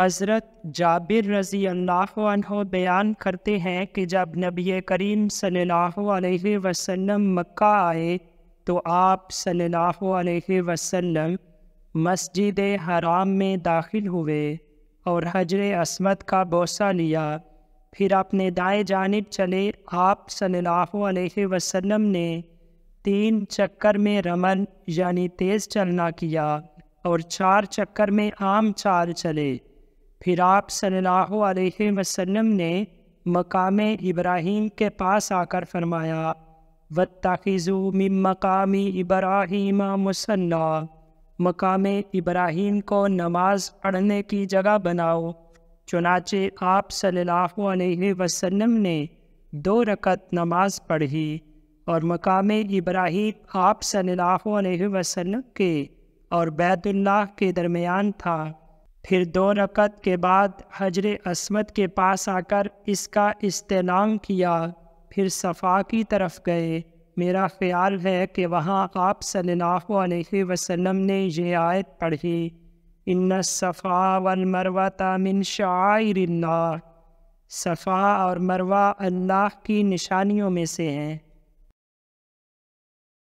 حضرت جابر رضی اللہ عنہ بیان کرتے ہیں کہ جب نبی کریم صلی اللہ علیہ وسلم مکہ آئے تو آپ صلی اللہ علیہ وسلم مسجد حرام میں داخل ہوئے اور حجر اسمت کا بوسہ لیا پھر اپنے دائیں جانب چلے آپ صلی اللہ علیہ وسلم نے تین چکر میں رمن یعنی تیز چلنا کیا اور چار چکر میں عام چار چلے پھر آپ صلی اللہ علیہ وسلم نے مقام ابراہیم کے پاس آ کر فرمایا ود تاخیز و مقامی ابراہیم مصنح مقام ابراہیم کو نماز پڑھنے کی جگہ بناؤ چنانچہ آپ صلی اللہ علیہ وسلم نے دو رکت نماز پڑھی اور مقام ابراہیم آپ صلی اللہ علیہ وسلم کے اور بیت اللہ کے درمیان تھا پھر دو رکعت کے بعد حجر اسمت کے پاس آ کر اس کا استعلام کیا پھر صفا کی طرف گئے میرا خیال ہے کہ وہاں آپ صلی اللہ علیہ وسلم نے یہ آیت پڑھی ان صفا و من تامن اللہ صفا اور مروہ اللہ کی نشانیوں میں سے ہیں